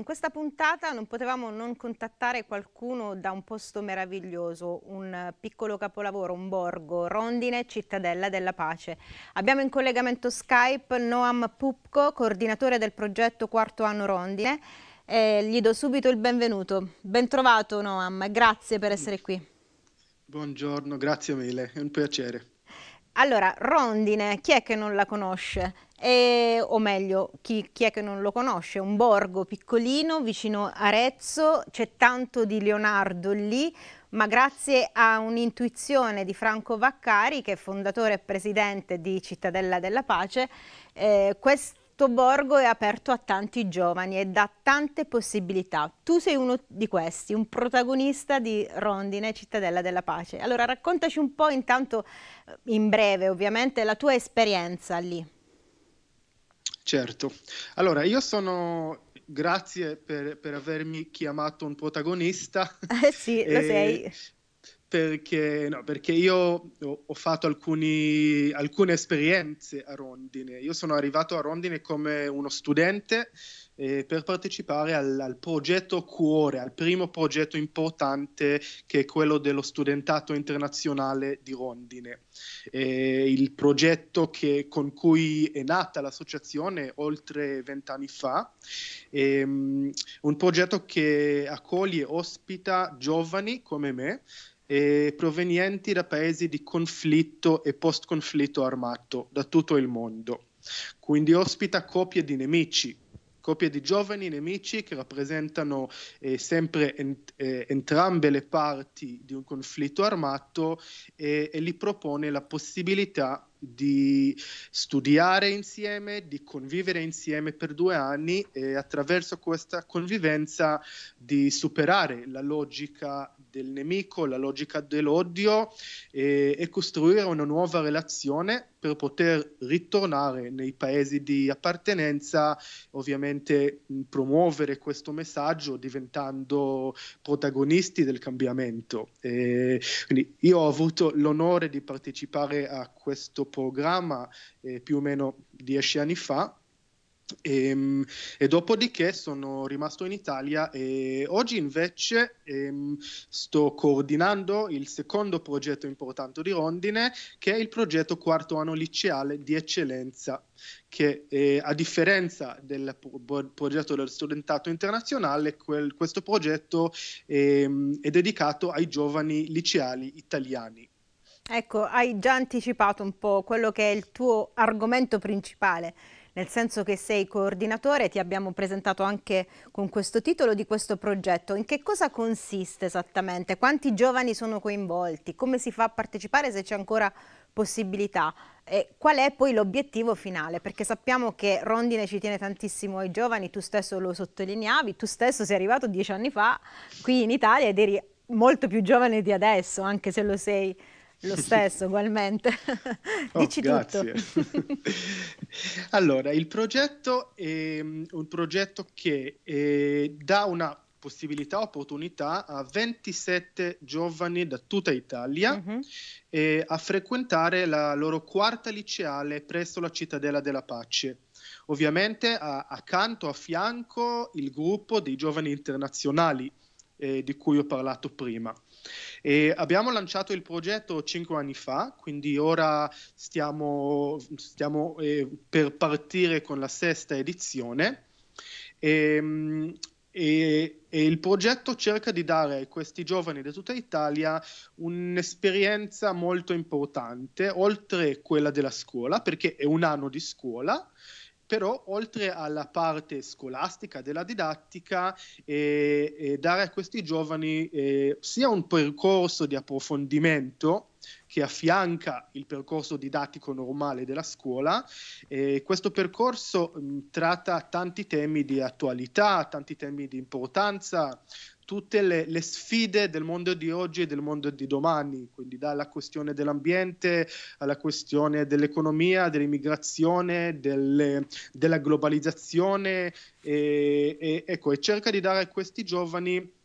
In questa puntata non potevamo non contattare qualcuno da un posto meraviglioso, un piccolo capolavoro, un borgo, Rondine, cittadella della pace. Abbiamo in collegamento Skype Noam Pupko, coordinatore del progetto Quarto Anno Rondine. Eh, gli do subito il benvenuto. Bentrovato Noam, grazie per essere qui. Buongiorno, grazie mille, è un piacere. Allora, Rondine, chi è che non la conosce? E, o meglio, chi, chi, è che non lo conosce? Un borgo piccolino vicino Arezzo, c'è tanto di Leonardo lì, ma grazie a un'intuizione di Franco Vaccari, che è fondatore e presidente di Cittadella della Pace, eh, questo questo borgo è aperto a tanti giovani e dà tante possibilità. Tu sei uno di questi, un protagonista di Rondine, Cittadella della Pace. Allora raccontaci un po' intanto, eh, in breve ovviamente, la tua esperienza lì. Certo. Allora, io sono grazie per, per, avermi chiamato un protagonista. Eh sì, lo sei perché, no, perché io ho fatto alcuni, alcune esperienze a Rondine. Io sono arrivato a Rondine come uno studente eh, per partecipare al, al, progetto Cuore, al primo progetto importante che è quello dello studentato internazionale di Rondine. Eh, il progetto che, con cui è nata l'associazione oltre vent'anni fa, ehm, un progetto che accoglie e ospita giovani come me eh, provenienti da paesi di conflitto e post-conflitto armato da tutto il mondo. Quindi ospita coppie di nemici, coppie di giovani nemici che rappresentano eh, sempre ent- eh, entrambe le parti di un conflitto armato e, e li propone la possibilità di studiare insieme, di convivere insieme per due anni e attraverso questa convivenza di superare la logica del nemico, la logica dell'odio e, e costruire una nuova relazione per poter ritornare nei paesi di appartenenza, ovviamente promuovere questo messaggio diventando protagonisti del cambiamento. E quindi io ho avuto l'onore di partecipare a questo programma eh, più o meno dieci anni fa e, ehm, e, dopodiché sono rimasto in Italia e oggi invece ehm, sto coordinando il secondo progetto importante di Rondine che è il progetto quarto anno liceale di eccellenza che eh, a differenza del pro- progetto del studentato internazionale quel, questo progetto ehm, è dedicato ai giovani liceali italiani. Ecco, hai già anticipato un po' quello che è il tuo argomento principale nel senso che sei coordinatore, ti abbiamo presentato anche con questo titolo di questo progetto. In che cosa consiste esattamente? Quanti giovani sono coinvolti? Come si fa a partecipare se c'è ancora possibilità? E qual è poi l'obiettivo finale? Perché sappiamo che Rondine ci tiene tantissimo ai giovani, tu stesso lo sottolineavi, tu stesso sei arrivato dieci anni fa qui in Italia ed eri molto più giovane di adesso, anche se lo sei lo stesso, ugualmente. Oh, Dici grazie. tutto. allora, il progetto è ehm, un progetto che eh, dà una possibilità, opportunità a 27 giovani da tutta Italia mm-hmm. eh, a frequentare la loro quarta liceale presso la Cittadella della Pace. Ovviamente a, accanto, a fianco, il gruppo dei giovani internazionali eh, di cui ho parlato prima. E abbiamo lanciato il progetto cinque anni fa, quindi ora stiamo, stiamo eh, per partire con la sesta edizione. E, ehm, e, e, il progetto cerca di dare a questi giovani di tutta Italia un'esperienza molto importante, oltre quella della scuola, perché è un anno di scuola, però oltre alla parte scolastica della didattica, eh, eh, dare a questi giovani eh, sia un percorso di approfondimento che affianca il percorso didattico normale della scuola. E questo percorso mh, tratta tanti temi di attualità, tanti temi di importanza, tutte le, le, sfide del mondo di oggi e del mondo di domani, quindi dalla questione dell'ambiente alla questione dell'economia, dell'immigrazione, del, della globalizzazione, e, e, ecco, e cerca di dare a questi giovani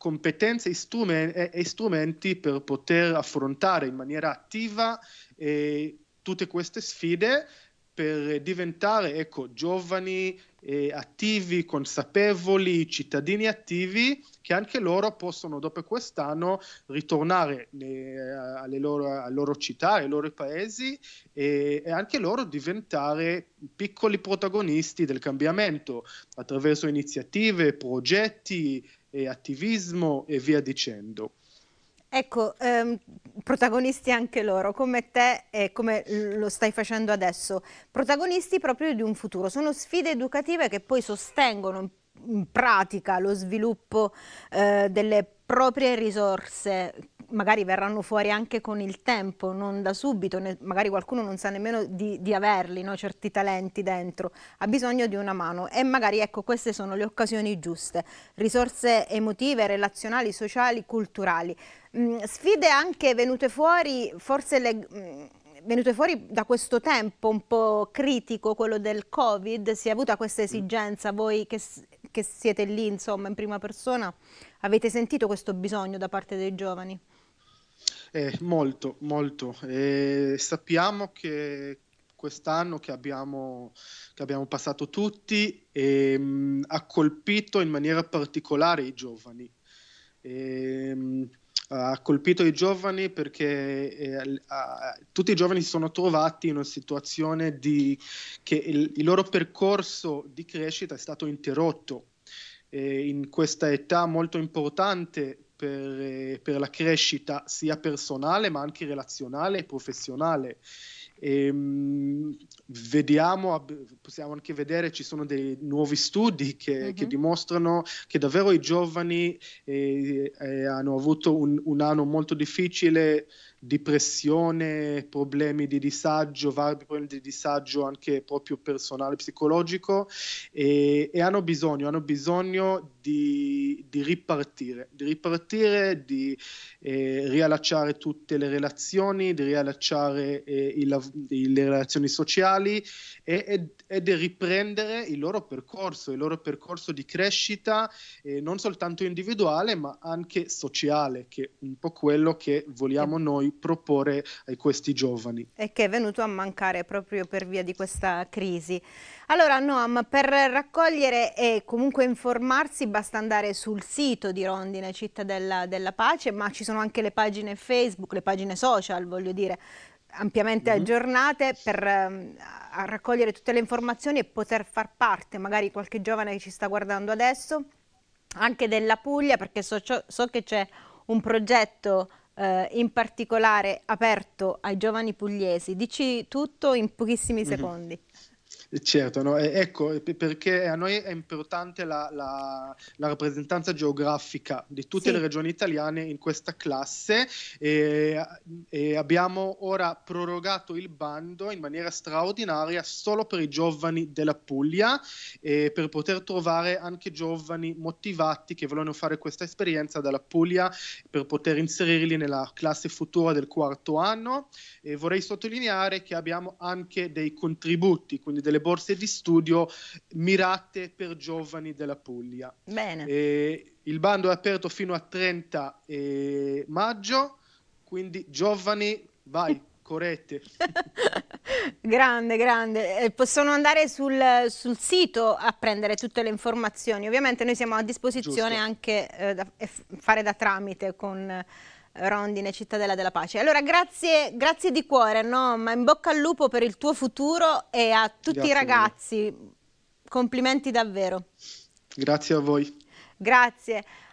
competenze e strumenti per poter affrontare in maniera attiva eh, tutte queste sfide per diventare ecco, giovani eh, attivi, consapevoli, cittadini attivi che anche loro possono dopo quest'anno ritornare eh, alle loro, loro, città, ai loro paesi e, e, anche loro diventare piccoli protagonisti del cambiamento attraverso iniziative, progetti, e attivismo e via dicendo. Ecco, ehm, protagonisti anche loro, come te e come lo stai facendo adesso, protagonisti proprio di un futuro. Sono sfide educative che poi sostengono in pratica lo sviluppo eh, delle proprie risorse magari verranno fuori anche con il tempo, non da subito, ne, magari qualcuno non sa nemmeno di, di averli, no? certi talenti dentro, ha bisogno di una mano e magari ecco queste sono le occasioni giuste, risorse emotive, relazionali, sociali, culturali. Mm, sfide anche venute fuori, forse le... Mm, venute fuori da questo tempo un po' critico, quello del Covid, si è avuta questa mm. esigenza, voi che, che siete lì insomma in prima persona, avete sentito questo bisogno da parte dei giovani? Eh, molto, molto. Eh, sappiamo che quest'anno che abbiamo, che abbiamo passato tutti ehm, ha colpito in maniera particolare i giovani. Eh, ha colpito i giovani perché eh, a, tutti i giovani si sono trovati in una situazione di, che il, il loro percorso di crescita è stato interrotto eh, in questa età molto importante per, eh, per, la crescita sia personale ma anche relazionale e professionale. E, ehm, vediamo, possiamo anche vedere, ci sono dei nuovi studi che, uh-huh. che mhm. dimostrano che davvero i giovani eh, eh, hanno avuto un, un anno molto difficile depressione, problemi di disagio, vari problemi di disagio anche proprio personale, psicologico e, e hanno bisogno, hanno bisogno di, di ripartire, di ripartire, di eh, riallacciare tutte le relazioni, di riallacciare eh, il, le relazioni sociali e, e, e, di riprendere il loro percorso, il loro percorso di crescita eh, non soltanto individuale ma anche sociale, che è un po' quello che vogliamo noi proporre a questi giovani. E che è venuto a mancare proprio per via di questa crisi. Allora Noam, per raccogliere e comunque informarsi basta andare sul sito di Rondine Città della, della Pace, ma ci sono anche le pagine Facebook, le pagine social, voglio dire, ampiamente mhm. aggiornate per um, raccogliere tutte le informazioni e poter far parte, magari qualche giovane che ci sta guardando adesso, anche della Puglia, perché so, so che c'è un progetto eh, in particolare aperto ai giovani pugliesi. Dici tutto in pochissimi mhm. secondi. Mm -hmm. Certo, no? ecco perché a noi è importante la, la, la rappresentanza geografica di tutte sì. le regioni italiane in questa classe e, e, abbiamo ora prorogato il bando in maniera straordinaria solo per i giovani della Puglia e per poter trovare anche giovani motivati che vogliono fare questa esperienza dalla Puglia per poter inserirli nella classe futura del quarto anno e vorrei sottolineare che abbiamo anche dei contributi, quindi delle delle borse di studio mirate per giovani della Puglia. Bene. E il bando è aperto fino a 30 eh, maggio, quindi giovani, vai, correte. grande, grande. Eh, possono andare sul, sul, sito a prendere tutte le informazioni. Ovviamente noi siamo a disposizione Giusto. anche eh, da, fare da tramite con Rondine, Cittadella della Pace. Allora, grazie, grazie di cuore, no? ma in bocca al lupo per il tuo futuro e a tutti grazie i ragazzi. Complimenti davvero. Grazie a voi. Grazie.